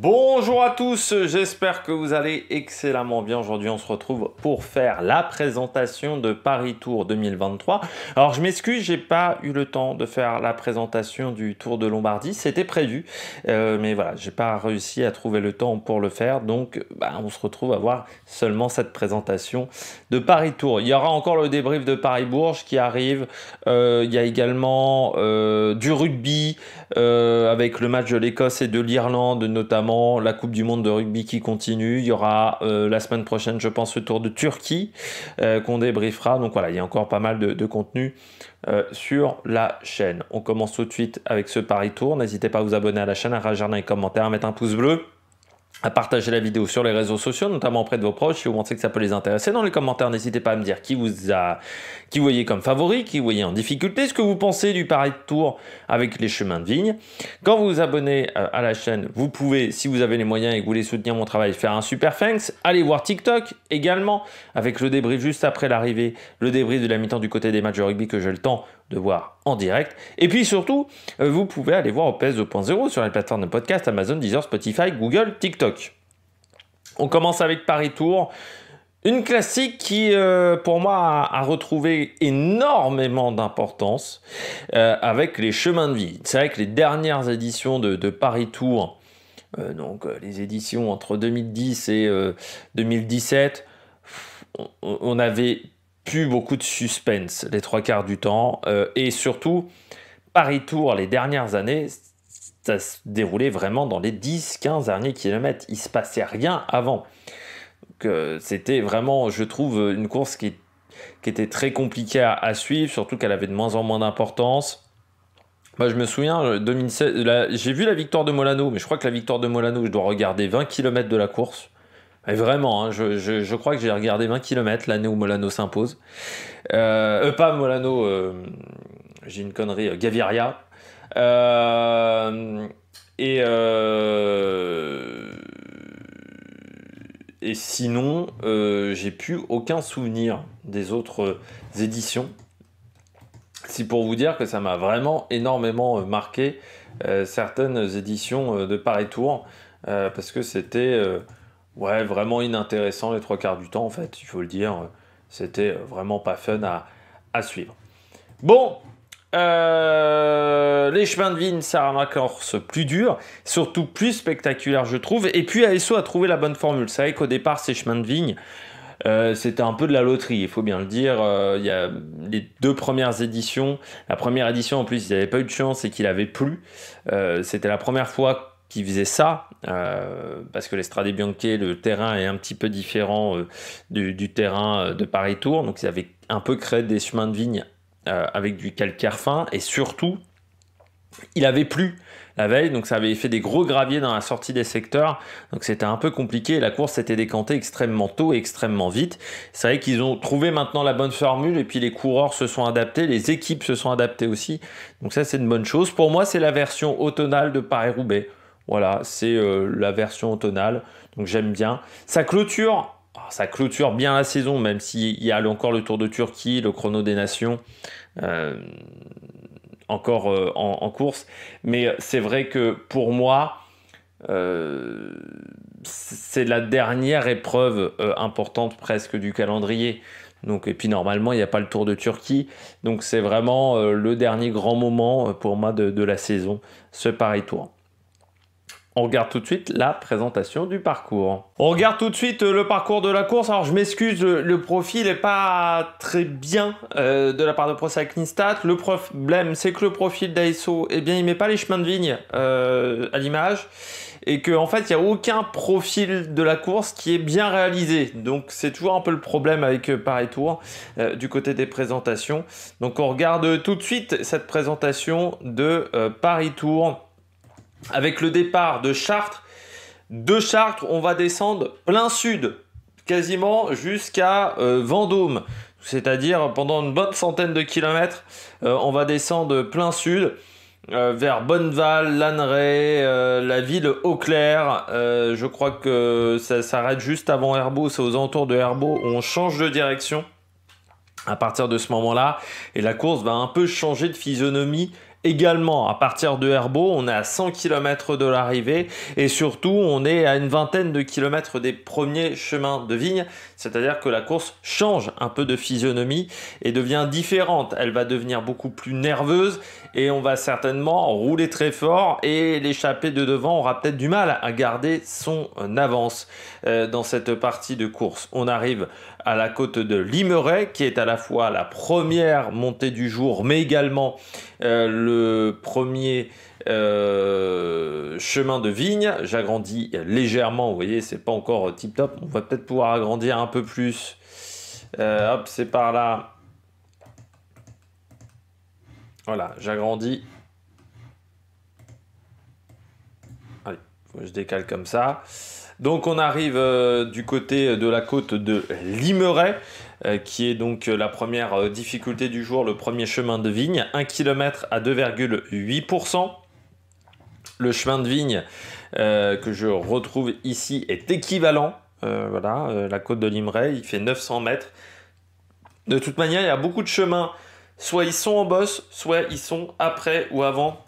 Bonjour à tous, j'espère que vous allez excellemment bien. Aujourd'hui, on se retrouve pour faire la présentation de Paris Tour 2023. Alors, je m'excuse, j'ai pas eu le temps de faire la présentation du Tour de Lombardie. C'était prévu, euh, mais voilà, j'ai pas réussi à trouver le temps pour le faire. Donc, bah, on se retrouve à voir seulement cette présentation de Paris Tour. Il y aura encore le débrief de Paris Bourges qui arrive. Euh, il y a également euh, du rugby avec le match de l'Écosse et de l'Irlande, notamment la Coupe du Monde de rugby qui continue. Il y aura euh, la semaine prochaine, je pense, le Tour de Turquie euh, qu'on débriefera. Donc voilà, il y a encore pas mal de, contenu euh, sur la chaîne. On commence tout de suite avec ce Paris Tour. N'hésitez pas à vous abonner à la chaîne, à rajouter un commentaire, à mettre un pouce bleu à partager la vidéo sur les réseaux sociaux, notamment auprès de vos proches, si vous pensez que ça peut les intéresser. Dans les commentaires, n'hésitez pas à me dire qui vous a, qui voyez comme favori, qui vous voyez en difficulté, ce que vous pensez du pari de tour avec les chemins de vigne. Quand vous vous abonnez euh, à la chaîne, vous pouvez, si vous avez les moyens et que vous voulez soutenir mon travail, faire un super thanks. Allez voir TikTok également, avec le débrief juste après l'arrivée, le débrief de la mi-temps du côté des matchs de rugby que j'ai le temps de voir en direct. Et puis surtout, euh, vous pouvez aller voir OPS 2.0 sur les plateformes de podcast Amazon, Deezer, Spotify, Google, TikTok. On commence avec Paris Tour. Une classique qui, euh, pour moi, a, retrouvé énormément d'importance euh, avec les chemins de vie. C'est vrai que les dernières éditions de, Paris Tour, donc les éditions entre 2010 et 2017, on, on avait plus beaucoup de suspense les trois quarts du temps. Euh, et surtout, Paris Tour, les dernières années, ça se déroulait vraiment dans les 10-15 derniers kilomètres. Il se passait rien avant. Euh, c'était vraiment, je trouve, une course qui, qui était très compliquée à, suivre, surtout qu'elle avait de moins en moins d'importance. Moi, je me souviens, euh, j'ai vu la victoire de Molano, mais je crois que la victoire de Molano, je dois regarder 20 km de la course vraiment, hein, je, crois que j'ai regardé 20 km l'année où Molano s'impose. Euh, euh pas Molano, euh, j'ai une connerie, euh, Gaviria. et, et sinon, j'ai plus aucun souvenir des autres éditions. C'est pour vous dire que ça m'a vraiment énormément marqué certaines éditions de Paris Tour, parce que c'était ouais, vraiment inintéressant les trois quarts du temps, en fait, il faut le dire. C'était vraiment pas fun à, à suivre. Bon, euh, les chemins de vigne, ça rend encore plus dur, surtout plus spectaculaire, je trouve. Et puis ASO a trouvé la bonne formule. C'est vrai qu'au départ, ces chemins de vigne, euh, c'était un peu de la loterie, il faut bien le dire. Euh, il y a les deux premières éditions. La première édition, en plus, ils n'avaient pas eu de chance et qu'il avait plu. c'était la première fois qui faisait ça, euh, parce que l'Estrade Bianchi, le terrain est un petit peu différent euh, du, terrain euh, de paris tour donc ils avaient un peu créé des chemins de vigne avec du calcaire fin, et surtout, il avait plu la veille, donc ça avait fait des gros graviers dans la sortie des secteurs, donc c'était un peu compliqué, la course s'était décantée extrêmement tôt et extrêmement vite. C'est vrai qu'ils ont trouvé maintenant la bonne formule, et puis les coureurs se sont adaptés, les équipes se sont adaptées aussi, donc ça c'est une bonne chose. Pour moi, c'est la version automnale de Paris-Roubaix voilà, c'est euh, la version tonale. Donc j'aime bien. Ça clôture, oh, ça clôture bien la saison, même s'il y a encore le Tour de Turquie, le Chrono des Nations. Euh, encore euh, en, course. Mais c'est vrai que pour moi, c'est la dernière épreuve importante presque du calendrier. Donc, et puis normalement, il n'y a pas le Tour de Turquie. Donc c'est vraiment le dernier grand moment pour moi de, de la saison, ce Paris Tour. On regarde tout de suite la présentation du parcours. On regarde tout de suite euh, le parcours de la course. Alors je m'excuse, le profil n'est pas très bien euh, de la part de ProCyclingStat. Le problème, c'est que le profil d'ASO, eh bien, il met pas les chemins de vigne euh, à l'image et qu'en en fait il n'y a aucun profil de la course qui est bien réalisé. Donc c'est toujours un peu le problème avec Paris Tour du côté des présentations. Donc on regarde tout de suite cette présentation de Paris Tour avec le départ de Chartres. De Chartres, on va descendre plein sud, quasiment jusqu'à euh, Vendôme. C'est-à-dire pendant une bonne centaine de kilomètres, euh, on va descendre plein sud. Euh, vers Bonneval, Lanneray, la ville eau je crois que ça s'arrête juste avant Herbeau, c'est aux entours de Herbeau. On change de direction à partir de ce moment-là. Et la course va un peu changer de physionomie Également, à partir de Herbeau, on est à 100 km de l'arrivée et surtout, on est à une vingtaine de kilomètres des premiers chemins de vigne. C'est-à-dire que la course change un peu de physionomie et devient différente. Elle va devenir beaucoup plus nerveuse et on va certainement rouler très fort et l'échappée de devant aura peut-être du mal à garder son avance euh, dans cette partie de course. On arrive à la côte de Limeray qui est à la fois la première montée du jour mais également euh, le premier... Euh, chemin de vigne. J'agrandis légèrement, vous voyez, c'est pas encore tip top. On va peut-être pouvoir agrandir un peu plus. Euh, hop, c'est par là. Voilà, j'agrandis. Allez, je décale comme ça. Donc on arrive euh, du côté de la côte de Limeray, euh, qui est donc la première difficulté du jour, le premier chemin de vigne, 1 km à 2,8%. Le chemin de vigne que je retrouve ici est équivalent euh, voilà, euh, la côte de l'Imeray il fait 900 mètres. De toute manière, il y a beaucoup de chemins. Soit ils sont en bosse soit ils sont après ou avant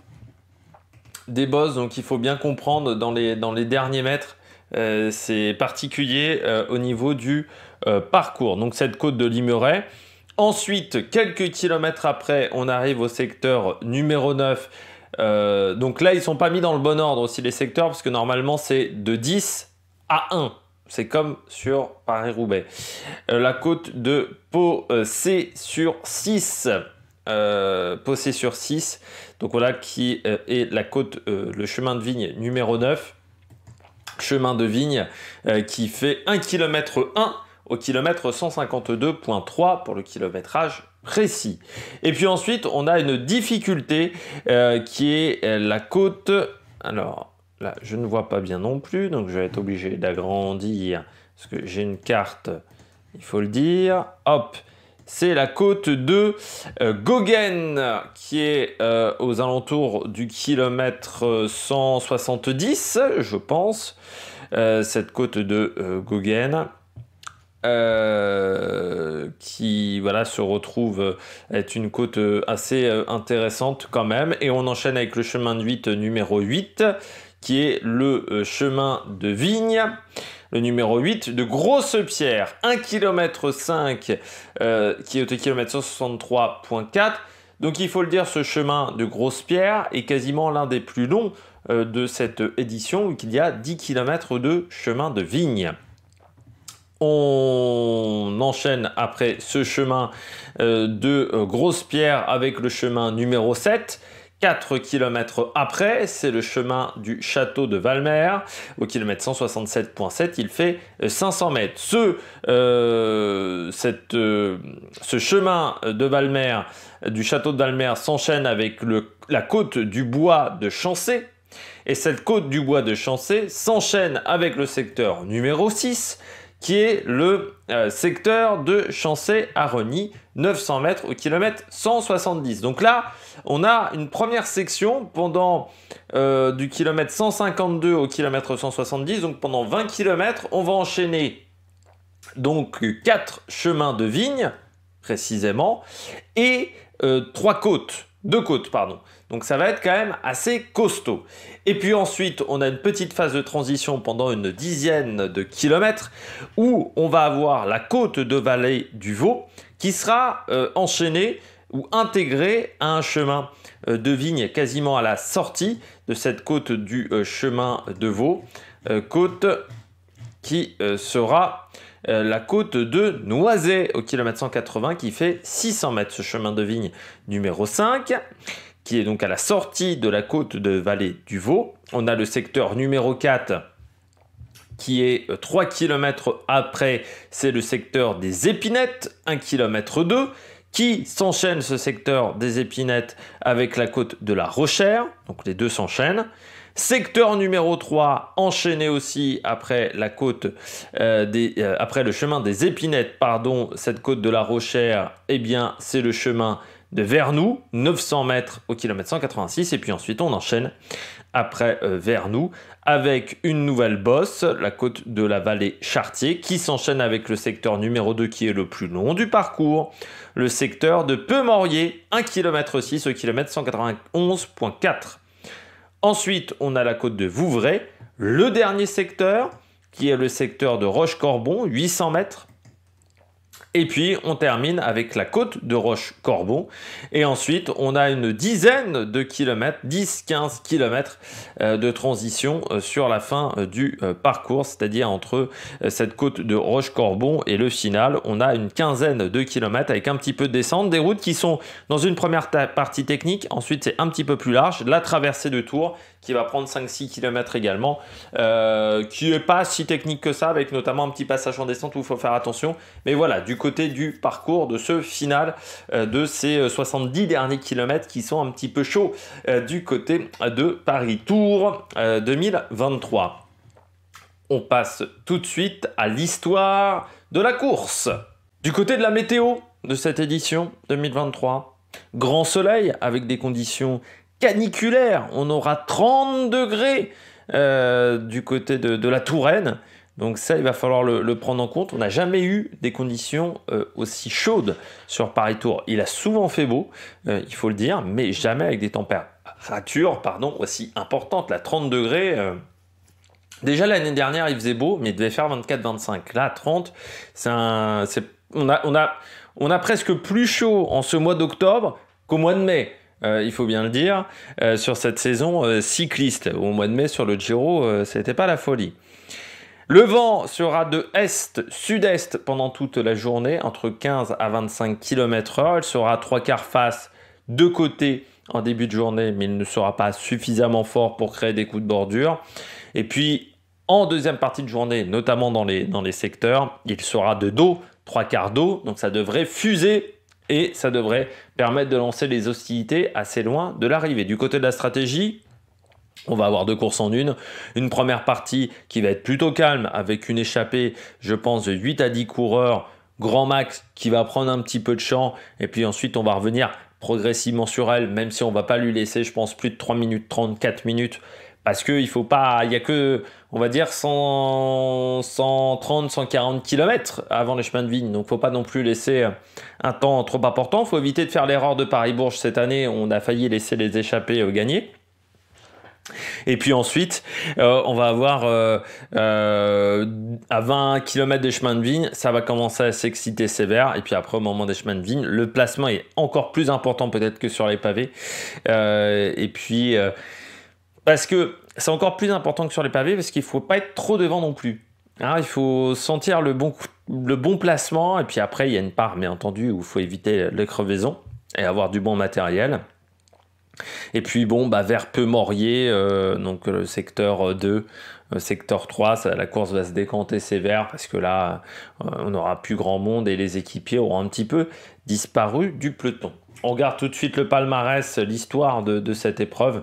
des bosses Donc il faut bien comprendre dans les, derniers mètres, euh, c'est particulier au niveau du parcours. Donc cette côte de Limeray. Ensuite, quelques kilomètres après, on arrive au secteur numéro 9. donc là, ils ne sont pas mis dans le bon ordre aussi les secteurs, parce que normalement c'est de 10 à 1. C'est comme sur Paris-Roubaix. Euh, la côte de Pau, euh, sur 6. Euh, Possé sur 6. Donc voilà qui euh, est la côte, le chemin de vigne numéro 9. Chemin de vigne qui fait 1 km 1 au kilomètre 152.3 pour le kilométrage précis. Et puis ensuite, on a une difficulté qui est la côte. Alors, Là, je ne vois pas bien non plus, donc je vais être obligé d'agrandir, parce que j'ai une carte, il faut le dire. Hop, c'est la côte de euh, Gauguin, qui est euh, aux alentours du kilomètre 170, euh, je pense, cette côte de Gauguin. qui voilà se retrouve est une côte assez intéressante quand même et on enchaîne avec le chemin de 8 numéro 8 qui est le euh, chemin de vigne. Le numéro 8, de Grosse Pierre, 1 km euh, qui est au kilomètre 163.4. Donc il faut le dire, ce chemin de Grosse Pierre est quasiment l'un des plus longs euh, de cette édition, où il y a 10 km de chemin de vigne. On enchaîne après ce chemin de Grosse Pierre avec le chemin numéro 7 4 km après, c'est le chemin du château de Valmer. Au kilomètre 167.7, il fait 500 euh, mètres. Euh, euh, ce, chemin de Valmer, du château de Valmer, s'enchaîne avec la côte du bois de Chancé. Et cette côte du bois de Chancé s'enchaîne avec le secteur numéro 6, qui est le euh, secteur de à arony 900 mètres au kilomètre 170. Donc là, on a une première section pendant euh, du kilomètre 152 au kilomètre 170. Donc pendant 20 km, on va enchaîner donc 4 chemins de vigne précisément, et euh, trois 3 côtes de côte, pardon. Donc ça va être quand même assez costaud. Et puis ensuite, on a une petite phase de transition pendant une dizaine de kilomètres où on va avoir la côte de vallée du Vaux qui sera euh, enchaînée ou intégrée à un chemin euh, de vigne quasiment à la sortie de cette côte du euh, chemin de Vaux, côte qui sera euh, la côte de Noiset au kilomètre 180 qui fait 600 mètres. Ce chemin de vigne numéro 5 qui est donc à la sortie de la côte de Vallée du Vaux. On a le secteur numéro 4 qui est 3 euh, km après, c'est le secteur des épinettes, 1 km 2, qui s'enchaîne ce secteur des épinettes avec la côte de la Rochère, donc les deux s'enchaînent. Secteur numéro 3, enchaîné aussi après la côte euh, des, euh, après le chemin des Épinettes, pardon, cette côte de la Rochère, eh bien c'est le chemin de Vernoux, 900 mètres au kilomètre 186, et puis ensuite on enchaîne après euh, Vernoux avec une nouvelle bosse, la côte de la vallée Chartier, qui s'enchaîne avec le secteur numéro 2 qui est le plus long du parcours, le secteur de Peumorier 1 km 6 au kilomètre 191.4. Ensuite, on a la côte de Vouvray, le dernier secteur, qui est le secteur de Roche-Corbon, 800 mètres, et puis on termine avec la côte de Roche-Corbon. Et ensuite on a une dizaine de kilomètres, 10-15 kilomètres euh, de transition euh, sur la fin euh, du parcours, c'est-à-dire entre cette côte de Roche-Corbon et le final. On a une quinzaine de kilomètres avec un petit peu de descente, des routes qui sont dans une première partie technique, ensuite c'est un petit peu plus large, la traversée de Tours qui va prendre 5-6 km également, qui n'est pas si technique que ça, avec notamment un petit passage en descente où il faut faire attention. Mais voilà, du côté du parcours de ce final euh, de ces 70 euh, derniers kilomètres qui sont un petit peu chauds euh, du côté de Paris Tour 2023. On passe tout de suite à l'histoire de la course. Du côté de la météo de cette édition 2023, grand soleil avec des conditions caniculaires. On aura 30 degrés du côté de la Touraine. Donc ça, il va falloir le, prendre en compte. On n'a jamais eu des conditions euh, aussi chaudes sur Paris Tour. Il a souvent fait beau, euh, il faut le dire, mais jamais avec des températures pardon, aussi importantes. La 30 degrés... Euh, déjà l'année dernière, il faisait beau, mais il devait faire 24-25. Là, 30, on, a, presque plus chaud en ce mois d'octobre qu'au mois de mai. il faut bien le dire, sur cette saison cycliste. Au mois de mai, sur le Giro, n'était pas la folie. Le vent sera de est-sud-est pendant toute la journée, entre 15 à 25 km/h. Il sera trois quarts face, de côté en début de journée, mais il ne sera pas suffisamment fort pour créer des coups de bordure. Et puis, en deuxième partie de journée, notamment dans les, dans les secteurs, il sera de dos, trois quarts d'eau, donc ça devrait fuser et ça devrait permettre de lancer les hostilités assez loin de l'arrivée. Du côté de la stratégie, on va avoir deux courses en une. Une première partie qui va être plutôt calme avec une échappée, je pense, de 8 à 10 coureurs, grand max, qui va prendre un petit peu de champ. Et puis ensuite, on va revenir progressivement sur elle, même si on va pas lui laisser, je pense, plus de 3 minutes 34 minutes. Parce qu'il faut pas, il y a que, on va dire, 130, 140 km avant les chemins de vigne. Donc, ne faut pas non plus laisser un temps trop important. Faut éviter de faire l'erreur de Paris-Bourges cette année. On a failli laisser les échappées euh, gagner. Et puis ensuite, euh, on va avoir euh, euh, à 20 km des chemins de vigne, ça va commencer à s'exciter sévère. Et puis après, au moment des chemins de vigne, le placement est encore plus important peut-être que sur les pavés. et puis, parce que c'est encore plus important que sur les pavés, parce qu'il ne faut pas être trop devant non plus. Hein, il faut sentir le bon, le bon placement. Et puis après, il y a une part, bien entendu, où il faut éviter les crevaisons et avoir du bon matériel. Et puis bon, bah, vers peu maurier euh, donc le secteur 2, euh, euh, secteur 3, la course va se décanter sévère parce que là, on n'aura plus grand monde et les équipiers auront un petit peu disparu du peloton. On regarde tout de suite le palmarès, l'histoire de, cette épreuve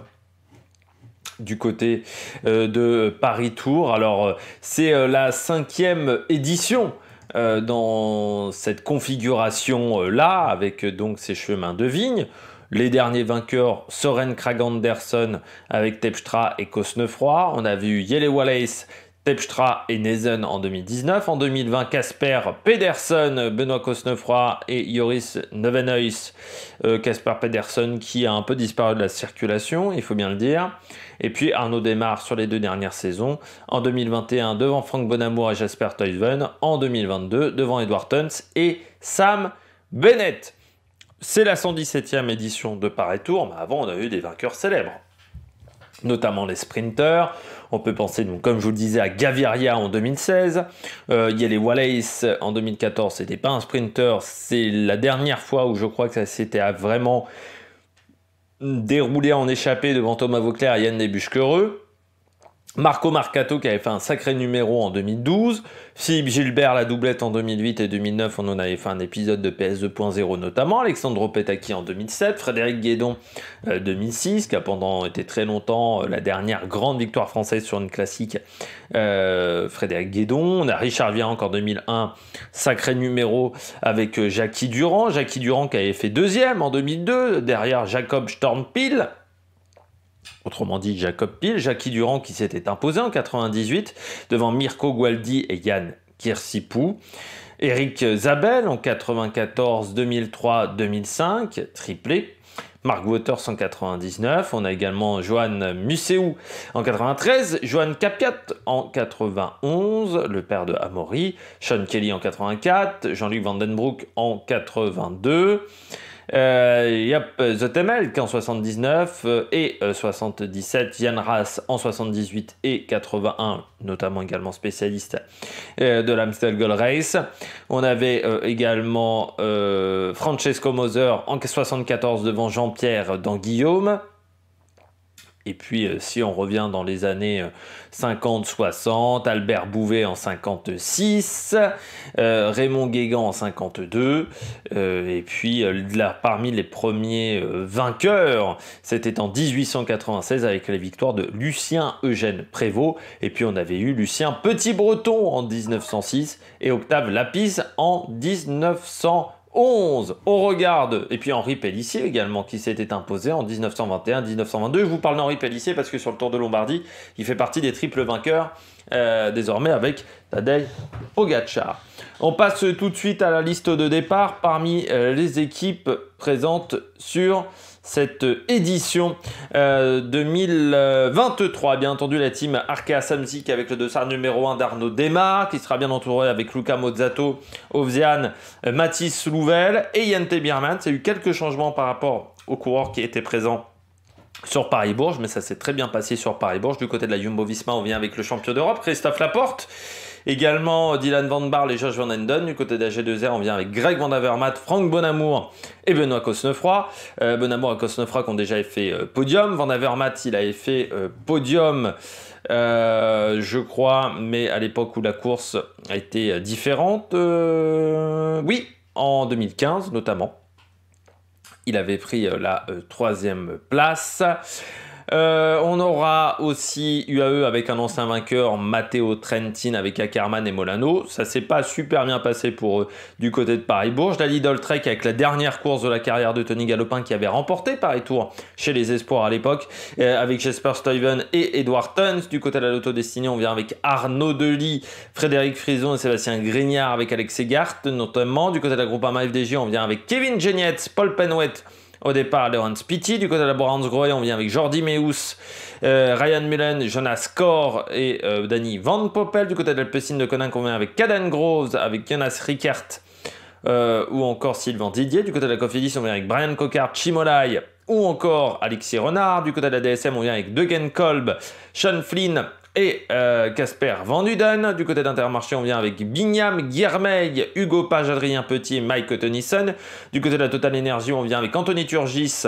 du côté de Paris Tour. Alors, c'est la cinquième édition dans cette configuration-là, avec donc ces chemins de vigne les derniers vainqueurs, Soren Kragh-Andersen avec Tepstra et Cosnefroy. On a vu Yele Wallace, Tepstra et Nezen en 2019. En 2020, Casper Pedersen, Benoît Cosnefroy et Joris Nevenhuis. Euh, Casper Pedersen qui a un peu disparu de la circulation, il faut bien le dire. Et puis Arnaud démarre sur les deux dernières saisons. En 2021, devant Frank Bonamour et Jasper Teuven. En 2022, devant Edward Tuns et Sam Bennett. C'est la 117e édition de paris Tour, mais avant on a eu des vainqueurs célèbres notamment les sprinters. On peut penser, donc, comme je vous le disais, à Gaviria en 2016. Euh, il y a les Wallace en 2014. C'était pas un sprinter. C'est la dernière fois où je crois que ça s'était vraiment déroulé en échappée devant Thomas Vauclair et Yann Desbuches-Quereux. Marco Marcato qui avait fait un sacré numéro en 2012, Philippe Gilbert la doublette en 2008 et 2009, on en avait fait un épisode de PS 2.0 notamment, Alexandre Petaki en 2007, Frédéric Guédon euh, 2006 qui a pendant été très longtemps euh, la dernière grande victoire française sur une classique, euh, Frédéric Guédon, on a Richard Vianc en 2001, sacré numéro avec euh, Jackie Durand, Jackie Durand qui avait fait deuxième en 2002 derrière Jacob Stornpil. Autrement dit, Jacob Peel, Jackie Durand qui s'était imposé en 98 devant Mirko Gualdi et Yann Kirsipou. Eric Zabel en 94, 2003, 2005, triplé. Mark Waters en 1999, on a également Joan Museu en 93, Johan Capiat en 91, le père de Amaury, Sean Kelly en 84, Jean-Luc Vandenbroek en 82. Euh, yep, The en 79 euh, et 77, euh, Yann Ras en 78 et 81, notamment également spécialiste de l'Amstel Gold Race. On avait également Francesco Moser en 74 devant Jean-Pierre dans Guillaume. Et puis, euh, si on revient dans les années 50-60, euh, Albert Bouvet en 56, euh, Raymond Guégan en 52, et puis parmi les premiers vainqueurs, c'était en 1896 avec la victoire de Lucien Eugène Prévost, et puis on avait eu Lucien Petit-Breton en 1906 et Octave Lapis en 1900. 11, on regarde, et puis Henri Pellissier également, qui s'était imposé en 1921-1922. Je vous parle d'Henri Pellissier parce que sur le Tour de Lombardie, il fait partie des triples vainqueurs, euh, désormais avec Tadej Pogacar. On passe tout de suite à la liste de départ parmi euh, les équipes présentes sur cette édition 2023. Euh, bien entendu, la team Arkea Samsic avec le dossard numéro 1 d'Arnaud Demar, qui sera bien entouré avec Luca Mozzato, Ovzian, euh, Mathis Louvel et Yente Birman. C'est eu quelques changements par rapport aux coureurs qui étaient présents sur Paris-Bourges, mais ça s'est très bien passé sur Paris-Bourges. Du côté de la Jumbo-Visma, on vient avec le champion d'Europe, Christophe Laporte. Également Dylan Van Barle et Josh Van Enden. Du côté d'AG2R, on vient avec Greg Van Avermaet, Franck Bonamour et Benoît Cosnefroy. Euh, Bonamour et Cosnefroy qui ont déjà fait euh, podium. Van Avermaet, il avait fait euh, podium. je crois, mais à l'époque où la course a été différente, oui, en 2015 notamment. Il avait pris la troisième place. Euh, on aura aussi UAE avec un ancien vainqueur, Matteo Trentin avec Ackerman et Molano. Ça s'est pas super bien passé pour eux du côté de Paris-Bourges. La Lidl Trek avec la dernière course de la carrière de Tony Galopin qui avait remporté Paris-Tour chez les Espoirs à l'époque, euh, avec Jesper Stuyven et Edward Tuns. Du côté de la Lotto on vient avec Arnaud Delis, Frédéric Frison et Sébastien Grignard avec Alex Egart notamment. Du côté de la Groupama FDJ, on vient avec Kevin Genietz, Paul Penouette, au départ, Laurence Pitti. Du côté de la Browns Groy, on vient avec Jordi Meus, euh, Ryan Mullen, Jonas Kor et euh, Danny Van Poppel. Du côté de la piscine de Conin, on vient avec Kaden Groves, avec Jonas Rickert euh, ou encore Sylvain Didier. Du côté de la Cofidis, on vient avec Brian Cocard, Chimolai ou encore Alexis Renard. Du côté de la DSM, on vient avec Degen Kolb, Sean Flynn, et euh, Casper Van Du côté d'Intermarché, on vient avec Bignam, Guillermeil, Hugo Page, Adrien Petit Mike Tennyson. Du côté de la Total Energy, on vient avec Anthony Turgis.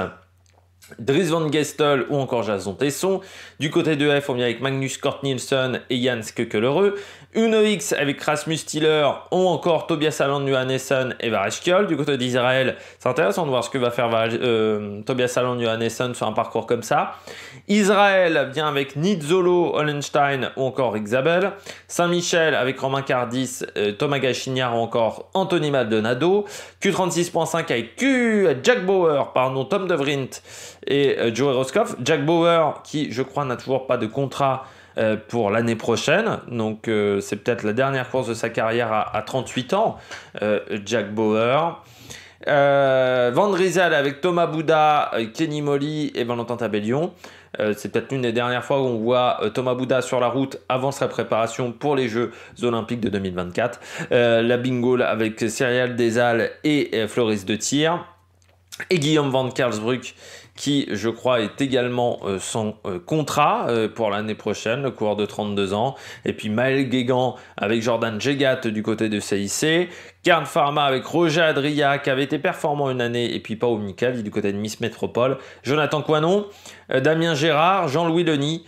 Dries Van Gestel ou encore Jason Tesson. Du côté de F, on vient avec Magnus Kort Nielsen et Jan Kekelereux. Uno X avec Rasmus Tiller ou encore Tobias Allen, Johannesson et Vareshkiol. Du côté d'Israël, c'est intéressant de voir ce que va faire euh, Tobias Allen, Johannesson sur un parcours comme ça. Israël vient avec Nitzolo Hollenstein ou encore Isabel. Saint-Michel avec Romain Cardis, euh, Thomas Gachignard ou encore Anthony Maldonado. Q36.5 avec Q, Jack Bauer, pardon, Tom De et euh, Joey Roscoff. Jack Bauer, qui je crois n'a toujours pas de contrat euh, pour l'année prochaine. Donc euh, c'est peut-être la dernière course de sa carrière à, 38 ans, Jack Bauer. Euh, Van Riesel avec Thomas Bouda, Kenny Molly et Valentin Tabellion. c'est peut-être l'une des dernières fois où on voit Thomas Bouda sur la route avant sa préparation pour les Jeux Olympiques de 2024. la bingo avec Cyril Desal et Floris de Tir. Et Guillaume Van Karlsbruck qui, je crois, est également son euh, sans euh, contrat euh, pour l'année prochaine, le coureur de 32 ans. Et puis Maël Guégan avec Jordan Jegat du côté de CIC. Karn Pharma avec Roger Adria qui avait été performant une année et puis pas au du côté de Miss Métropole. Jonathan Coinon, Damien Gérard, Jean-Louis Denis,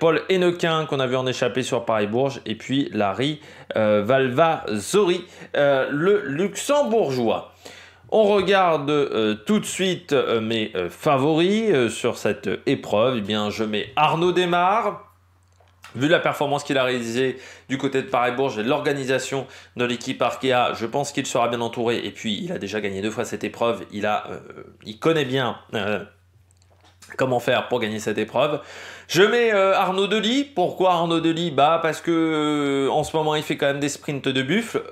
Paul Hennequin qu'on a vu en échapper sur Paris-Bourges et puis Larry Valva le luxembourgeois. On regarde euh, tout de suite euh, mes euh, favoris sur cette épreuve. Eh bien, je mets Arnaud Desmar. Vu la performance qu'il a réalisée du côté de Paris-Bourges et l'organisation de l'équipe Arkea, je pense qu'il sera bien entouré. Et puis, il a déjà gagné deux fois cette épreuve. Il, a, il connaît bien comment faire pour gagner cette épreuve. Je mets Arnaud Delis. Pourquoi Arnaud Delis Bah parce que en ce moment il fait quand même des sprints de buffle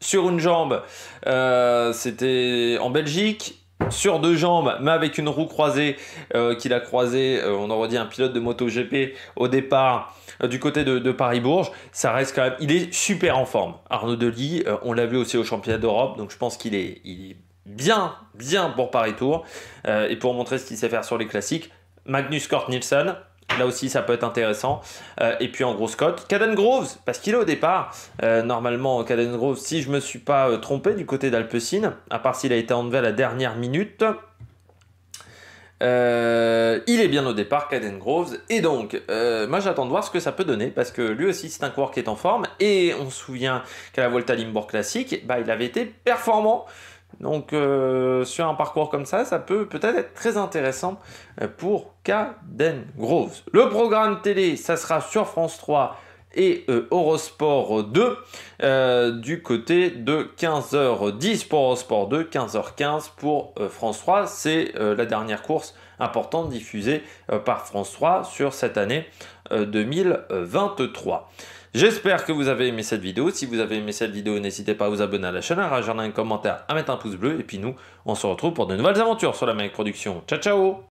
sur une jambe, euh, c'était en Belgique. Sur deux jambes, mais avec une roue croisée euh, qu'il a croisée, euh, on aurait redit un pilote de moto GP au départ du côté de, Paris-Bourges. Ça reste quand même. Il est super en forme. Arnaud Delis, on l'a vu aussi au championnat d'Europe, donc je pense qu'il est, il est bien, bien pour Paris-Tour. et pour montrer ce qu'il sait faire sur les classiques, Magnus Kort Nielsen, Là aussi, ça peut être intéressant. Euh, et puis en gros Scott, Caden Groves, parce qu'il est au départ. Euh, normalement, Caden Groves, si je me suis pas euh, trompé du côté d'Alpecin, à part s'il a été enlevé à la dernière minute, il est bien au départ, Caden Groves. Et donc, moi j'attends de voir ce que ça peut donner, parce que lui aussi c'est un coureur qui est en forme. Et on se souvient qu'à la Volta Limbourg classique, bah, il avait été performant. Donc euh, sur un parcours comme ça, ça peut peut-être être très intéressant euh, pour Caden Groves. Le programme télé, ça sera sur France 3 et euh, Eurosport 2 du côté de 15h10 pour Eurosport 2, 15h15 pour France 3. C'est la dernière course importante diffusée par France 3 sur cette année 2023. J'espère que vous avez aimé cette vidéo. Si vous avez aimé cette vidéo, n'hésitez pas à vous abonner à la chaîne, à rajouter un commentaire, à mettre un pouce bleu. Et puis nous, on se retrouve pour de nouvelles aventures sur la même Production. Ciao, ciao